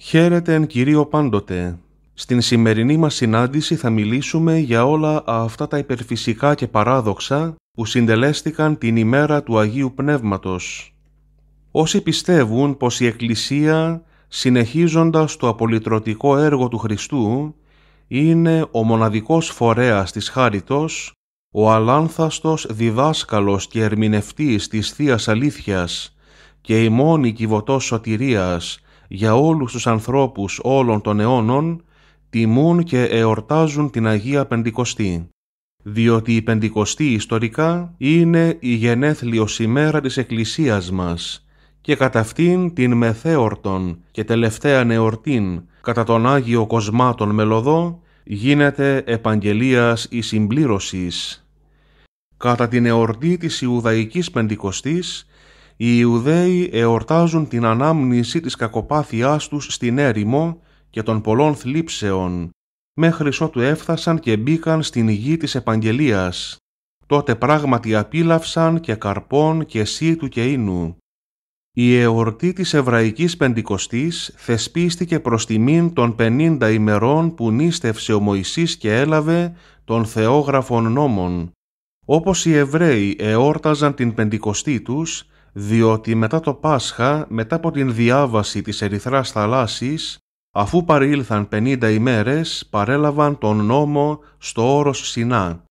Χαίρετε εν Κυρίω πάντοτε. Στην σημερινή μας συνάντηση θα μιλήσουμε για όλα αυτά τα υπερφυσικά και παράδοξα που συντελέστηκαν την ημέρα του Αγίου Πνεύματος. Όσοι πιστεύουν πως η Εκκλησία, συνεχίζοντας το απολυτρωτικό έργο του Χριστού, είναι ο μοναδικός φορέας της χάριτος, ο αλάνθαστος διδάσκαλος και ερμηνευτής της Θείας Αλήθειας και η μόνη κυβωτός σωτηρίας για όλους τους ανθρώπους όλων των αιώνων τιμούν και εορτάζουν την Αγία Πεντηκοστή. Διότι η Πεντηκοστή ιστορικά είναι η γενέθλιος ημέρα της Εκκλησίας μας και κατά αυτήν την μεθέορτον και τελευταία εορτήν κατά τον Άγιο Κοσμά τον Μελωδό γίνεται επαγγελίας η συμπλήρωσης. Κατά την εορτή της Ιουδαϊκής Πεντηκοστής οι Ιουδαίοι εορτάζουν την ανάμνηση της κακοπάθειάς τους στην έρημο και των πολλών θλίψεων, μέχρι ότου έφτασαν και μπήκαν στην γη της επαγγελίας. Τότε πράγματι απίλαυσαν και καρπών και σύτου και ίνου. Η εορτή της Εβραϊκής Πεντηκοστής θεσπίστηκε προς τιμήν των 50 ημερών που νίστευσε ο Μωυσής και έλαβε των θεόγραφων νόμων. Όπως οι Εβραίοι εόρταζαν την Πεντηκοστή τους, διότι μετά το Πάσχα, μετά από την διάβαση της Ερυθράς θαλάσσης, αφού παρήλθαν 50 ημέρες, παρέλαβαν τον νόμο στο όρος Σινά.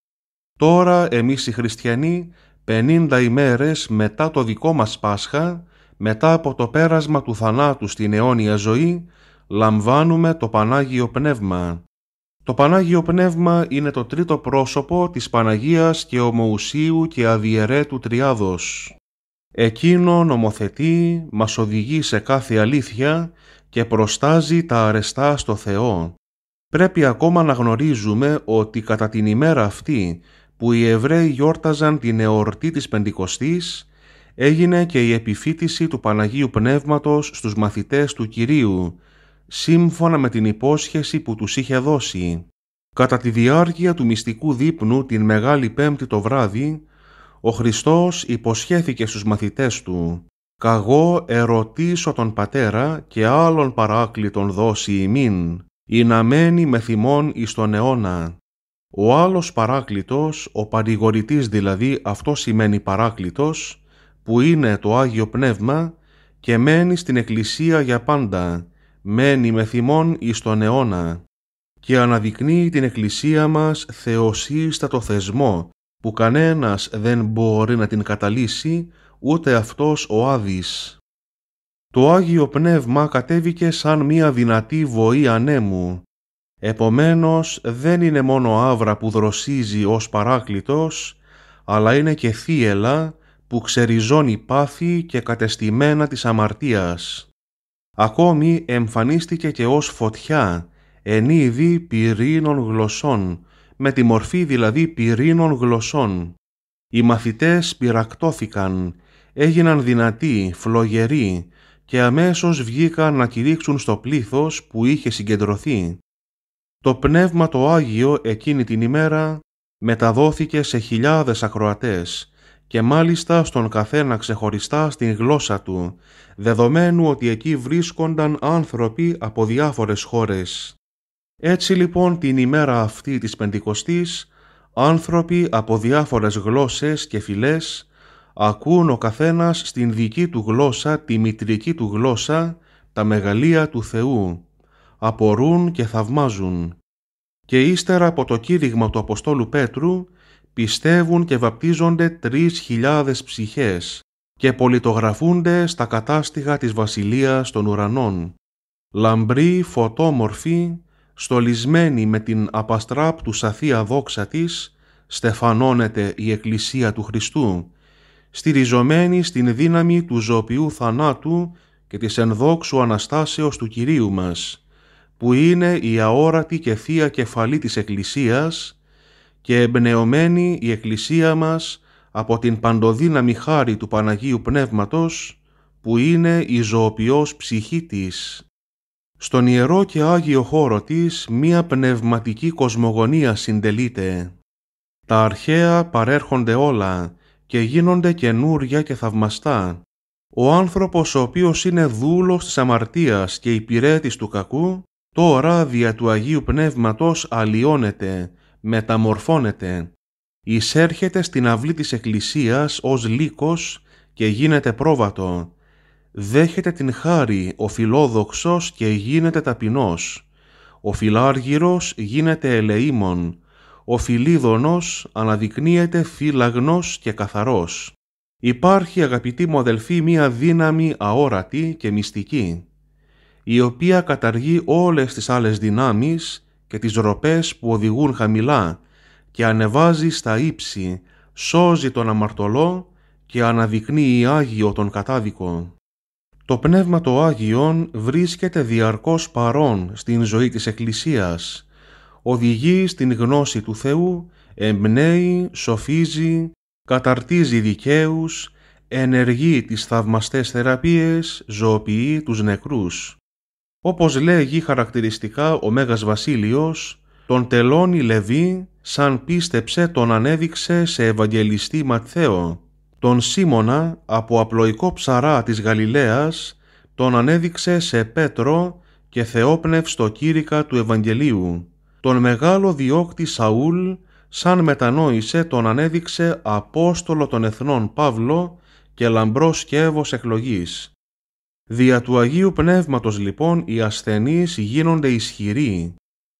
Τώρα εμείς οι χριστιανοί, 50 ημέρες μετά το δικό μας Πάσχα, μετά από το πέρασμα του θανάτου στην αιώνια ζωή, λαμβάνουμε το Πανάγιο Πνεύμα. Το Πανάγιο Πνεύμα είναι το τρίτο πρόσωπο της Παναγίας και ομοουσίου και αδιαιρέτου τριάδος. Εκείνο νομοθετεί, μας οδηγεί σε κάθε αλήθεια και προστάζει τα αρεστά στο Θεό. Πρέπει ακόμα να γνωρίζουμε ότι κατά την ημέρα αυτή που οι Εβραίοι γιόρταζαν την εορτή της Πεντηκοστής, έγινε και η επιφύτηση του Παναγίου Πνεύματος στους μαθητές του Κυρίου, σύμφωνα με την υπόσχεση που τους είχε δώσει. Κατά τη διάρκεια του μυστικού δείπνου την Μεγάλη Πέμπτη το βράδυ, ο Χριστός υποσχέθηκε στους μαθητές του «Καγώ ερωτήσω τον Πατέρα και άλλον παράκλητον δώσει ημίν, ή να μένει με θυμών εις τον αιώνα». Ο άλλος παράκλητος, ο παρηγορητής δηλαδή, αυτό σημαίνει παράκλητος, που είναι το Άγιο Πνεύμα και μένει στην Εκκλησία για πάντα, μένει με θυμών εις τον αιώνα και αναδεικνύει την Εκκλησία μας θεοσύστατο θεσμό που κανένας δεν μπορεί να την καταλύσει, ούτε αυτός ο Άδης. Το Άγιο Πνεύμα κατέβηκε σαν μία δυνατή βοή ανέμου. Επομένως δεν είναι μόνο άβρα που δροσίζει ως παράκλητος, αλλά είναι και θύελα που ξεριζώνει πάθη και κατεστημένα της αμαρτίας. Ακόμη εμφανίστηκε και ως φωτιά, εν είδη πυρήνων γλωσσών, με τη μορφή δηλαδή πυρήνων γλωσσών. Οι μαθητές πυρακτώθηκαν, έγιναν δυνατοί, φλογεροί και αμέσως βγήκαν να κηρύξουν στο πλήθος που είχε συγκεντρωθεί. Το Πνεύμα το Άγιο εκείνη την ημέρα μεταδόθηκε σε χιλιάδες ακροατές και μάλιστα στον καθένα ξεχωριστά στην γλώσσα του, δεδομένου ότι εκεί βρίσκονταν άνθρωποι από διάφορες χώρες. Έτσι λοιπόν την ημέρα αυτή της Πεντηκοστής άνθρωποι από διάφορες γλώσσες και φυλές ακούν ο καθένας στην δική του γλώσσα, τη μητρική του γλώσσα, τα μεγαλεία του Θεού, απορούν και θαυμάζουν. Και ύστερα από το κήρυγμα του Αποστόλου Πέτρου πιστεύουν και βαπτίζονται τρεις χιλιάδες ψυχές και πολιτογραφούνται στα κατάστηγα της Βασιλείας των Ουρανών. Λαμπρή, φωτόμορφη, στολισμένη με την απαστράπτουσα Θεία δόξα της, στεφανώνεται η Εκκλησία του Χριστού, στηριζωμένη στην δύναμη του ζωοποιού θανάτου και της ενδόξου Αναστάσεως του Κυρίου μας, που είναι η αόρατη και θεία κεφαλή της Εκκλησίας και εμπνεωμένη η Εκκλησία μας από την παντοδύναμη χάρη του Παναγίου Πνεύματος, που είναι η ζωοποιός ψυχή της στον ιερό και άγιο χώρο της μία πνευματική κοσμογονία συντελείται. Τα αρχαία παρέρχονται όλα και γίνονται καινούρια και θαυμαστά. Ο άνθρωπος ο οποίος είναι δούλος της αμαρτίας και υπηρέτης του κακού, τώρα δια του Αγίου Πνεύματος αλλοιώνεται, μεταμορφώνεται. Εισέρχεται στην αυλή της Εκκλησίας ως λύκος και γίνεται πρόβατο δέχεται την χάρη ο φιλόδοξος και γίνεται ταπεινός. Ο φιλάργυρος γίνεται ελεήμων. Ο φιλίδωνος αναδεικνύεται φύλαγνος και καθαρός. Υπάρχει αγαπητοί μου αδελφοί μία δύναμη αόρατη και μυστική, η οποία καταργεί όλες τις άλλες δυνάμεις και τις ροπές που οδηγούν χαμηλά και ανεβάζει στα ύψη, σώζει τον αμαρτωλό και αναδεικνύει Άγιο τον κατάδικο. Το Πνεύμα το Άγιον βρίσκεται διαρκώς παρόν στην ζωή της Εκκλησίας, οδηγεί στην γνώση του Θεού, εμπνέει, σοφίζει, καταρτίζει δικαίους, ενεργεί τις θαυμαστές θεραπείες, ζωοποιεί τους νεκρούς. Όπως λέγει χαρακτηριστικά ο Μέγας Βασίλειος, τον τελώνει Λεβί σαν πίστεψε τον ανέδειξε σε Ευαγγελιστή Ματθαίο τον Σίμωνα από απλοϊκό ψαρά της Γαλιλαίας τον ανέδειξε σε Πέτρο και θεόπνευστο κήρυκα του Ευαγγελίου. Τον μεγάλο διώκτη Σαούλ σαν μετανόησε τον ανέδειξε Απόστολο των Εθνών Παύλο και λαμπρό σκεύος εκλογής. Δια του Αγίου Πνεύματος λοιπόν οι ασθενείς γίνονται ισχυροί,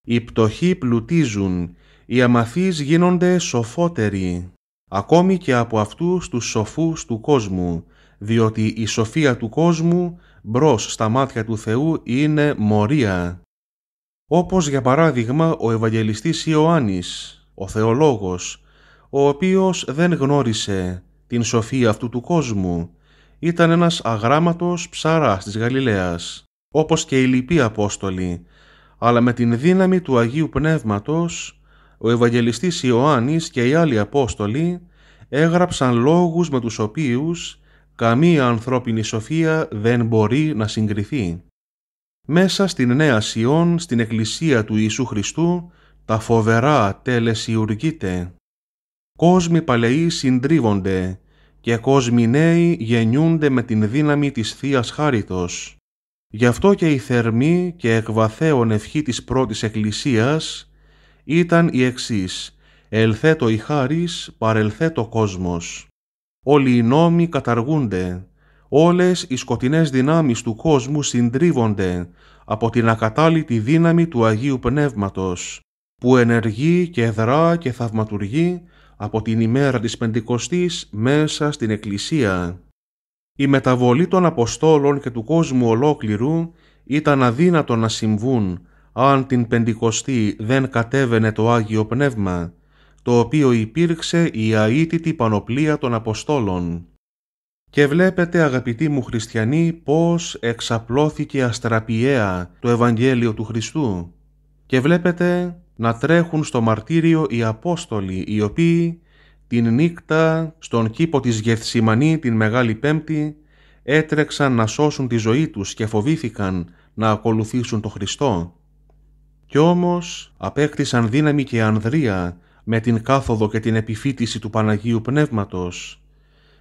οι πτωχοί πλουτίζουν, οι αμαθείς γίνονται σοφότεροι, ακόμη και από αυτούς τους σοφούς του κόσμου, διότι η σοφία του κόσμου μπρος στα μάτια του Θεού είναι μορία. Όπως για παράδειγμα ο Ευαγγελιστής Ιωάννης, ο θεολόγος, ο οποίος δεν γνώρισε την σοφία αυτού του κόσμου, ήταν ένας αγράμματος ψαράς της Γαλιλαίας, όπως και οι λοιποί Απόστολοι, αλλά με την δύναμη του Αγίου Πνεύματος ο Ευαγγελιστής Ιωάννης και οι άλλοι Απόστολοι έγραψαν λόγους με τους οποίους καμία ανθρώπινη σοφία δεν μπορεί να συγκριθεί. Μέσα στην Νέα Σιών, στην Εκκλησία του Ιησού Χριστού, τα φοβερά τελεσιουργείται. Κόσμοι παλαιοί συντρίβονται και κόσμοι νέοι γεννιούνται με την δύναμη της θείας Χάριτος. Γι' αυτό και η θερμή και εκβαθέων ευχή της πρώτης Εκκλησίας ήταν η εξής «Ελθέτω η χάρις, παρελθέτω κόσμος». Όλοι οι νόμοι καταργούνται, όλες οι σκοτεινές δυνάμεις του κόσμου συντρίβονται από την ακατάλητη δύναμη του Αγίου Πνεύματος, που ενεργεί και δρά και θαυματουργεί από την ημέρα της Πεντηκοστής μέσα στην Εκκλησία. Η μεταβολή των Αποστόλων και του κόσμου ολόκληρου ήταν αδύνατο να συμβούν αν την Πεντηκοστή δεν κατέβαινε το Άγιο Πνεύμα, το οποίο υπήρξε η αίτητη πανοπλία των Αποστόλων. Και βλέπετε αγαπητοί μου χριστιανοί πώς εξαπλώθηκε αστραπιαία το Ευαγγέλιο του Χριστού. Και βλέπετε να τρέχουν στο μαρτύριο οι Απόστολοι οι οποίοι την νύχτα στον κήπο της Γεθσιμανή την Μεγάλη Πέμπτη έτρεξαν να σώσουν τη ζωή τους και φοβήθηκαν να ακολουθήσουν τον Χριστό. Κι όμως απέκτησαν δύναμη και ανδρεία με την κάθοδο και την επιφύτηση του Παναγίου Πνεύματος.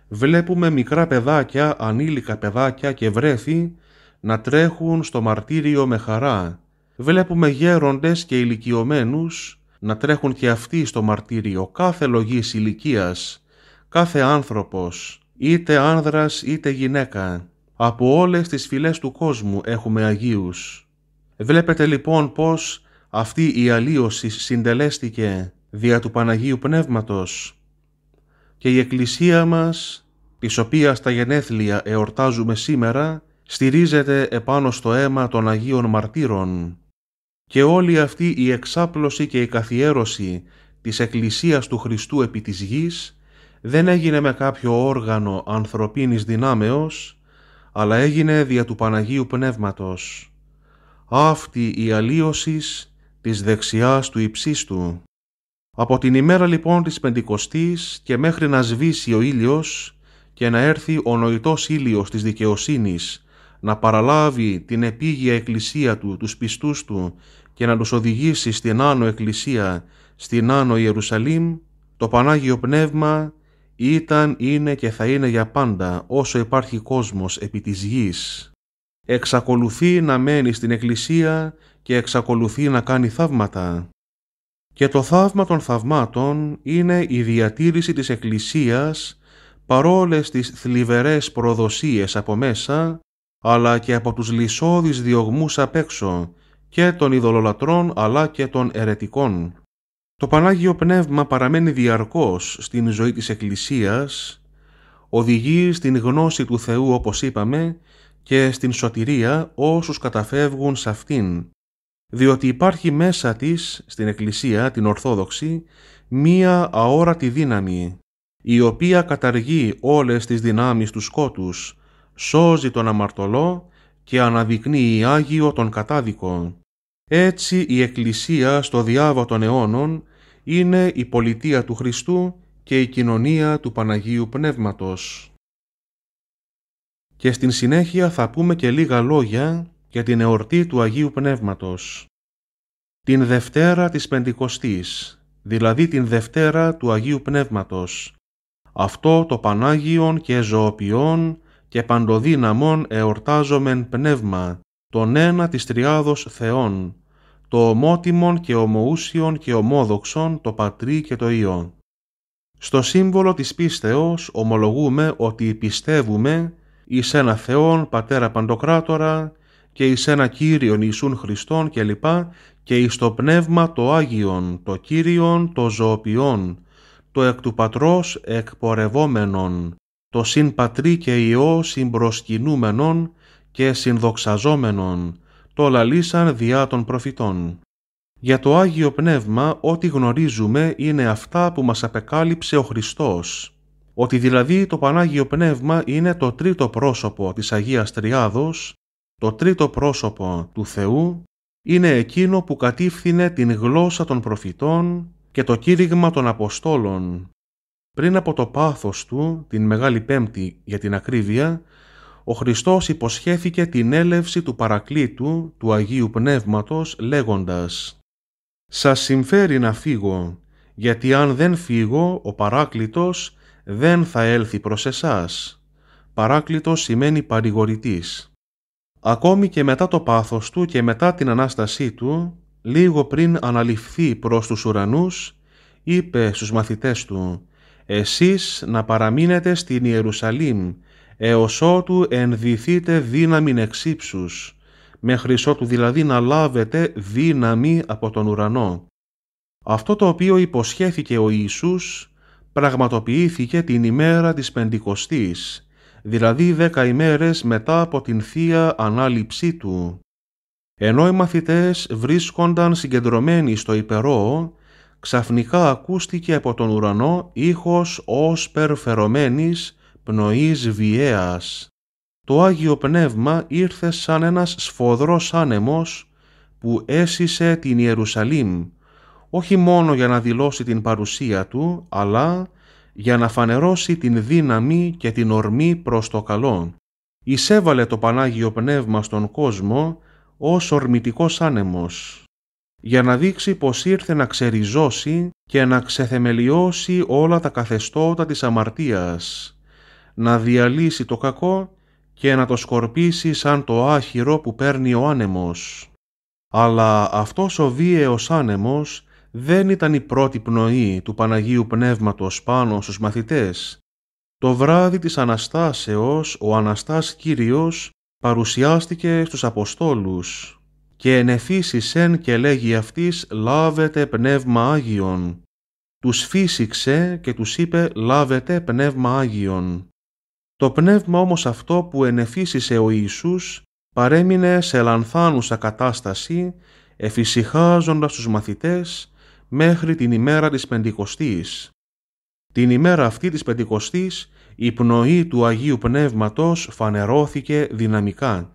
Βλέπουμε μικρά παιδάκια, ανήλικα παιδάκια και βρέφη να τρέχουν στο μαρτύριο με χαρά. Βλέπουμε γέροντες και ηλικιωμένους να τρέχουν και αυτοί στο μαρτύριο κάθε λογής ηλικίας, κάθε άνθρωπος, είτε άνδρας είτε γυναίκα. Από όλες τις φυλές του κόσμου έχουμε Αγίους. Βλέπετε λοιπόν πως αυτή η αλλίωση συντελέστηκε δια του Παναγίου Πνεύματος και η Εκκλησία μας, της οποίας τα γενέθλια εορτάζουμε σήμερα, στηρίζεται επάνω στο αίμα των Αγίων Μαρτύρων και όλη αυτή η εξάπλωση και η καθιέρωση της Εκκλησίας του Χριστού επί της γης δεν έγινε με κάποιο όργανο ανθρωπίνης δυνάμεως, αλλά έγινε δια του Παναγίου Πνεύματος αυτή η αλλίωσης της δεξιάς του υψίστου. Από την ημέρα λοιπόν της Πεντηκοστής και μέχρι να σβήσει ο ήλιος και να έρθει ο νοητός ήλιος της δικαιοσύνης να παραλάβει την επίγεια εκκλησία του, τους πιστούς του και να τους οδηγήσει στην Άνω Εκκλησία, στην Άνω Ιερουσαλήμ, το Πανάγιο Πνεύμα ήταν, είναι και θα είναι για πάντα όσο υπάρχει κόσμος επί της γης εξακολουθεί να μένει στην Εκκλησία και εξακολουθεί να κάνει θαύματα. Και το θαύμα των θαυμάτων είναι η διατήρηση της Εκκλησίας παρόλες τις θλιβερές προδοσίες από μέσα, αλλά και από τους λυσόδεις διωγμούς απ' έξω, και των ειδωλολατρών αλλά και των ερετικών. Το Πανάγιο Πνεύμα παραμένει διαρκώς στην ζωή της Εκκλησίας, οδηγεί στην γνώση του Θεού όπως είπαμε και στην σωτηρία όσους καταφεύγουν σε αυτήν, διότι υπάρχει μέσα της, στην Εκκλησία, την Ορθόδοξη, μία αόρατη δύναμη, η οποία καταργεί όλες τις δυνάμεις του σκότους, σώζει τον αμαρτωλό και αναδεικνύει Άγιο τον κατάδικο. Έτσι η Εκκλησία στο διάβα των αιώνων είναι η πολιτεία του Χριστού και η κοινωνία του Παναγίου Πνεύματος και στην συνέχεια θα πούμε και λίγα λόγια για την εορτή του Αγίου Πνεύματος. Την Δευτέρα της Πεντηκοστής, δηλαδή την Δευτέρα του Αγίου Πνεύματος, αυτό το Πανάγιον και Ζωοποιών και Παντοδύναμον εορτάζομεν πνεύμα, τον ένα της Τριάδος Θεών, το ομότιμον και ομοούσιον και ομόδοξον το Πατρί και το Υιόν. Στο σύμβολο της πίστεως ομολογούμε ότι πιστεύουμε εις ένα Θεόν, Πατέρα Παντοκράτορα, και εις ένα Κύριον Ιησούν Χριστόν κλπ. και εις το Πνεύμα το Άγιον, το Κύριον, το Ζωοποιόν, το εκ του Πατρός εκπορευόμενον, το συν Πατρί και Υιό συμπροσκυνούμενον και συνδοξαζόμενον, το λαλήσαν διά των προφητών. Για το Άγιο Πνεύμα ό,τι γνωρίζουμε είναι αυτά που μας απεκάλυψε ο Χριστός ότι δηλαδή το Πανάγιο Πνεύμα είναι το τρίτο πρόσωπο της Αγίας Τριάδος, το τρίτο πρόσωπο του Θεού, είναι εκείνο που κατήφθινε την γλώσσα των προφητών και το κήρυγμα των Αποστόλων. Πριν από το πάθος του, την Μεγάλη Πέμπτη για την ακρίβεια, ο Χριστός υποσχέθηκε την έλευση του Παρακλήτου, του Αγίου Πνεύματος, λέγοντας «Σας συμφέρει να φύγω, γιατί αν δεν φύγω, ο Παράκλητος δεν θα έλθει προς εσάς. Παράκλητος σημαίνει παρηγορητής. Ακόμη και μετά το πάθος του και μετά την Ανάστασή του, λίγο πριν αναλυφθεί προς τους ουρανούς, είπε στους μαθητές του «Εσείς να παραμείνετε στην Ιερουσαλήμ, έως ότου ενδυθείτε δύναμην εξύψους, μέχρι ότου δηλαδή να λάβετε δύναμη από τον ουρανό». Αυτό το οποίο υποσχέθηκε ο Ιησούς πραγματοποιήθηκε την ημέρα της Πεντηκοστής, δηλαδή δέκα ημέρες μετά από την Θεία Ανάληψή Του. Ενώ οι μαθητές βρίσκονταν συγκεντρωμένοι στο υπερό, ξαφνικά ακούστηκε από τον ουρανό ήχος ως περφερωμένης πνοής βιέας. Το Άγιο Πνεύμα ήρθε σαν ένας σφοδρός άνεμος που έσυσε την Ιερουσαλήμ όχι μόνο για να δηλώσει την παρουσία του, αλλά για να φανερώσει την δύναμη και την ορμή προς το καλό. Εισέβαλε το Πανάγιο Πνεύμα στον κόσμο ως ορμητικός άνεμος, για να δείξει πως ήρθε να ξεριζώσει και να ξεθεμελιώσει όλα τα καθεστώτα της αμαρτίας, να διαλύσει το κακό και να το σκορπίσει σαν το άχυρο που παίρνει ο άνεμος. Αλλά αυτός ο βίαιος άνεμος δεν ήταν η πρώτη πνοή του Παναγίου Πνεύματος πάνω στους μαθητές. Το βράδυ της Αναστάσεως ο Αναστάς Κύριος παρουσιάστηκε στους Αποστόλους και ενεφίσισεν και λέγει αυτής «Λάβετε Πνεύμα Άγιον». Τους φύσηξε και τους είπε «Λάβετε Πνεύμα Άγιον». Το πνεύμα όμως αυτό που ενεφίσησε ο Ιησούς παρέμεινε σε λανθάνουσα κατάσταση, εφησυχάζοντας τους μαθητές μέχρι την ημέρα της Πεντηκοστής. Την ημέρα αυτή της Πεντηκοστής η πνοή του Αγίου Πνεύματος φανερώθηκε δυναμικά.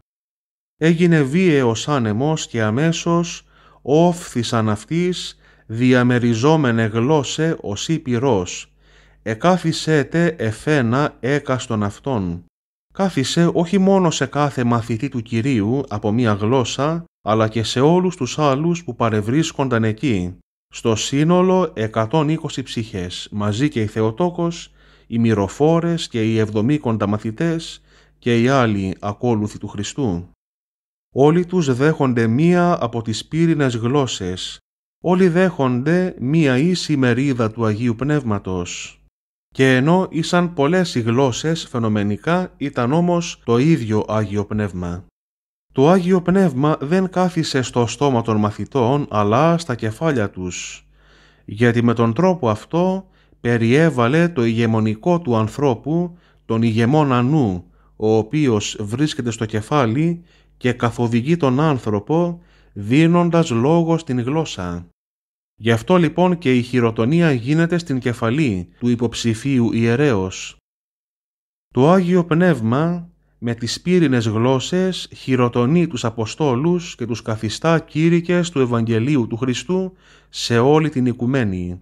Έγινε βίαιος άνεμος και αμέσως όφθησαν αυτής διαμεριζόμενε γλώσσε ως Εκάθισε Εκάθισέτε εφένα έκαστον αυτόν. Κάθισε όχι μόνο σε κάθε μαθητή του Κυρίου από μία γλώσσα, αλλά και σε όλους τους άλλους που παρευρίσκονταν εκεί, στο σύνολο 120 ψυχές, μαζί και η Θεοτόκος, οι μυροφόρες και οι εβδομήκοντα μαθητές και οι άλλοι ακόλουθοι του Χριστού. Όλοι τους δέχονται μία από τις πύρινες γλώσσες, όλοι δέχονται μία ίση μερίδα του Αγίου Πνεύματος. Και ενώ ήσαν πολλές οι γλώσσες φαινομενικά ήταν όμως το ίδιο Άγιο Πνεύμα. Το Άγιο Πνεύμα δεν κάθισε στο στόμα των μαθητών, αλλά στα κεφάλια τους, γιατί με τον τρόπο αυτό περιέβαλε το ηγεμονικό του ανθρώπου, τον ηγεμόνα νου, ο οποίος βρίσκεται στο κεφάλι και καθοδηγεί τον άνθρωπο, δίνοντας λόγο στην γλώσσα. Γι' αυτό λοιπόν και η χειροτονία γίνεται στην κεφαλή του υποψηφίου ιερέως. Το Άγιο Πνεύμα με τις πύρινες γλώσσες χειροτονεί τους Αποστόλους και τους καθιστά κήρυκες του Ευαγγελίου του Χριστού σε όλη την οικουμένη.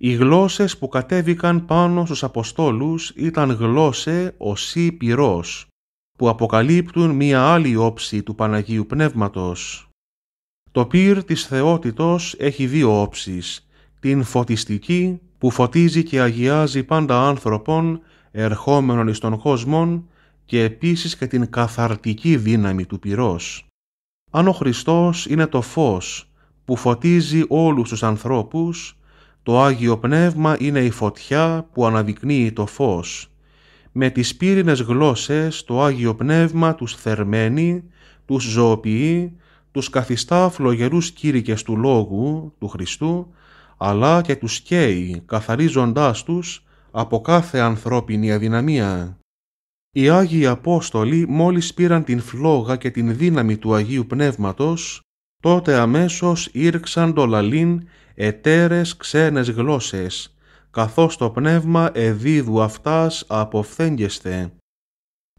Οι γλώσσες που κατέβηκαν πάνω στους Αποστόλους ήταν γλώσσε οσί πυρός, που αποκαλύπτουν μία άλλη όψη του Παναγίου Πνεύματος. Το πύρ της θεότητος έχει δύο όψεις, την φωτιστική που φωτίζει και αγιάζει πάντα άνθρωπον ερχόμενον εις τον κόσμον και επίσης και την καθαρτική δύναμη του πυρός. Αν ο Χριστός είναι το φως που φωτίζει όλους τους ανθρώπους, το Άγιο Πνεύμα είναι η φωτιά που αναδεικνύει το φως. Με τις πύρινες γλώσσες το Άγιο Πνεύμα τους θερμαίνει, τους ζωοποιεί, τους καθιστά φλογερούς κήρυκες του Λόγου, του Χριστού, αλλά και τους καίει, καθαρίζοντάς τους από κάθε ανθρώπινη αδυναμία. Οι Άγιοι Απόστολοι μόλις πήραν την φλόγα και την δύναμη του Αγίου Πνεύματος, τότε αμέσως ήρξαν το λαλήν ετέρες ξένες γλώσσες, καθώς το πνεύμα εδίδου αυτάς αποφθέγγεσθε.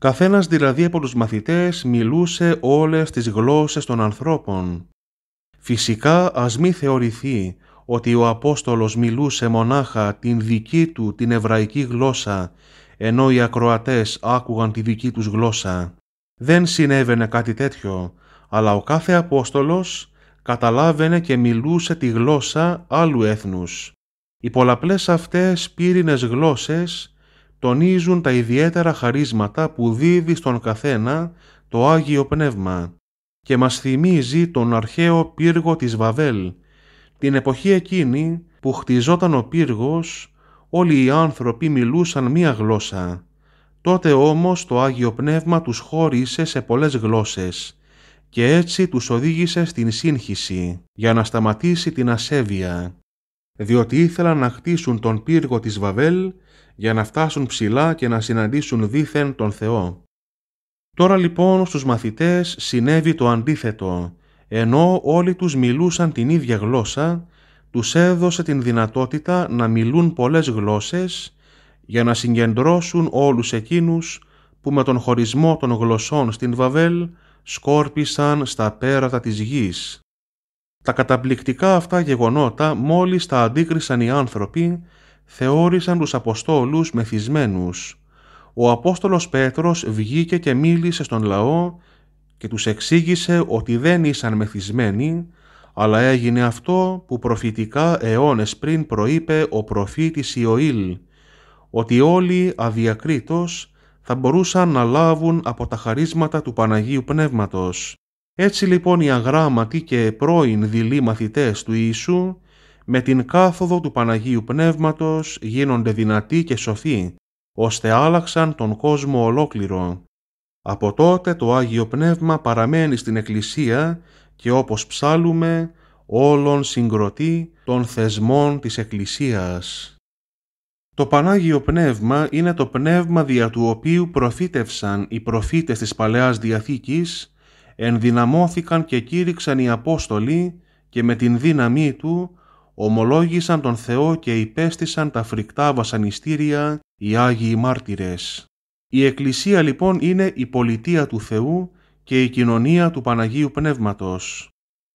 Καθένας δηλαδή από τους μαθητές μιλούσε όλες τις γλώσσες των ανθρώπων. Φυσικά ας μη θεωρηθεί ότι ο Απόστολος μιλούσε μονάχα την δική του την εβραϊκή γλώσσα ενώ οι ακροατές άκουγαν τη δική τους γλώσσα. Δεν συνέβαινε κάτι τέτοιο, αλλά ο κάθε Απόστολος καταλάβαινε και μιλούσε τη γλώσσα άλλου έθνους. Οι πολλαπλές αυτές πύρινες γλώσσες τονίζουν τα ιδιαίτερα χαρίσματα που δίδει στον καθένα το Άγιο Πνεύμα και μας θυμίζει τον αρχαίο πύργο της Βαβέλ, την εποχή εκείνη που χτιζόταν ο πύργος όλοι οι άνθρωποι μιλούσαν μία γλώσσα. Τότε όμως το Άγιο Πνεύμα τους χώρισε σε πολλές γλώσσες και έτσι τους οδήγησε στην σύγχυση για να σταματήσει την ασέβεια, διότι ήθελαν να χτίσουν τον πύργο της Βαβέλ για να φτάσουν ψηλά και να συναντήσουν δήθεν τον Θεό. Τώρα λοιπόν στους μαθητές συνέβη το αντίθετο, ενώ όλοι τους μιλούσαν την ίδια γλώσσα τους έδωσε την δυνατότητα να μιλούν πολλές γλώσσες για να συγκεντρώσουν όλους εκείνους που με τον χωρισμό των γλωσσών στην Βαβέλ σκόρπισαν στα πέρατα της γης. Τα καταπληκτικά αυτά γεγονότα μόλις τα αντίκρισαν οι άνθρωποι θεώρησαν τους Αποστόλους μεθυσμένους. Ο Απόστολος Πέτρος βγήκε και μίλησε στον λαό και τους εξήγησε ότι δεν ήσαν μεθυσμένοι αλλά έγινε αυτό που προφητικά αιώνες πριν προείπε ο προφήτης Ιωήλ, ότι όλοι αδιακρίτως θα μπορούσαν να λάβουν από τα χαρίσματα του Παναγίου Πνεύματος. Έτσι λοιπόν οι αγράμματοι και πρώην δειλοί μαθητές του Ιησού με την κάθοδο του Παναγίου Πνεύματος γίνονται δυνατοί και σοφοί, ώστε άλλαξαν τον κόσμο ολόκληρο. Από τότε το Άγιο Πνεύμα παραμένει στην Εκκλησία και όπως ψάλουμε όλων συγκροτή των θεσμών της Εκκλησίας. Το Πανάγιο Πνεύμα είναι το πνεύμα δια του οποίου προφήτευσαν οι προφήτες της Παλαιάς Διαθήκης, ενδυναμώθηκαν και κήρυξαν οι Απόστολοι και με την δύναμή του ομολόγησαν τον Θεό και υπέστησαν τα φρικτά βασανιστήρια οι Άγιοι Μάρτυρες. Η Εκκλησία λοιπόν είναι η πολιτεία του Θεού και η κοινωνία του Παναγίου Πνεύματος.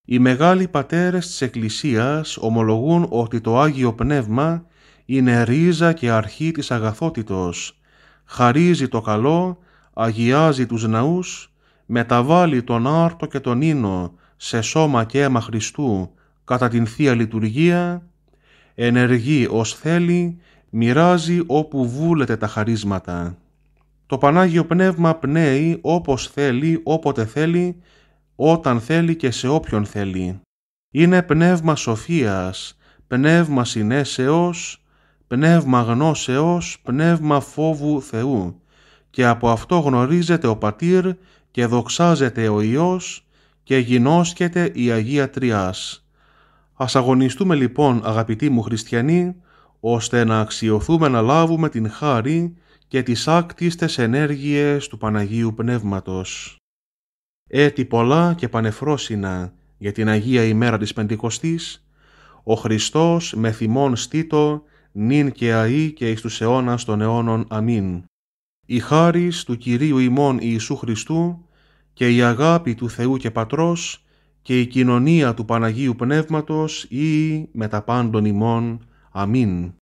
Οι μεγάλοι πατέρες της Εκκλησίας ομολογούν ότι το Άγιο Πνεύμα είναι ρίζα και αρχή της αγαθότητος, χαρίζει το καλό, αγιάζει τους ναούς, μεταβάλλει τον άρτο και τον ίνο σε σώμα και αίμα Χριστού κατά την Θεία Λειτουργία, ενεργεί ως θέλει, μοιράζει όπου βούλεται τα χαρίσματα. Το Πανάγιο Πνεύμα πνέει όπως θέλει, όποτε θέλει, όταν θέλει και σε όποιον θέλει. Είναι πνεύμα σοφίας, πνεύμα συνέσεως, πνεύμα γνώσεως, πνεύμα φόβου Θεού και από αυτό γνωρίζεται ο Πατήρ και δοξάζεται ο Υιός και γινώσκεται η Αγία Τριάς. Ας αγωνιστούμε λοιπόν αγαπητοί μου χριστιανοί, ώστε να αξιωθούμε να λάβουμε την χάρη και τις άκτιστες ενέργειες του Παναγίου Πνεύματος. Έτσι πολλά και πανεφρόσινα για την Αγία ημέρα της Πεντηκοστής, ο Χριστός με θυμόν στήτο, νυν και αΐ και εις τους αιώνας των αιώνων. Αμήν. Η χάρις του Κυρίου ημών Ιησού Χριστού και η αγάπη του Θεού και Πατρός και η κοινωνία του Παναγίου Πνεύματος ή με τα πάντων ημών. Αμήν.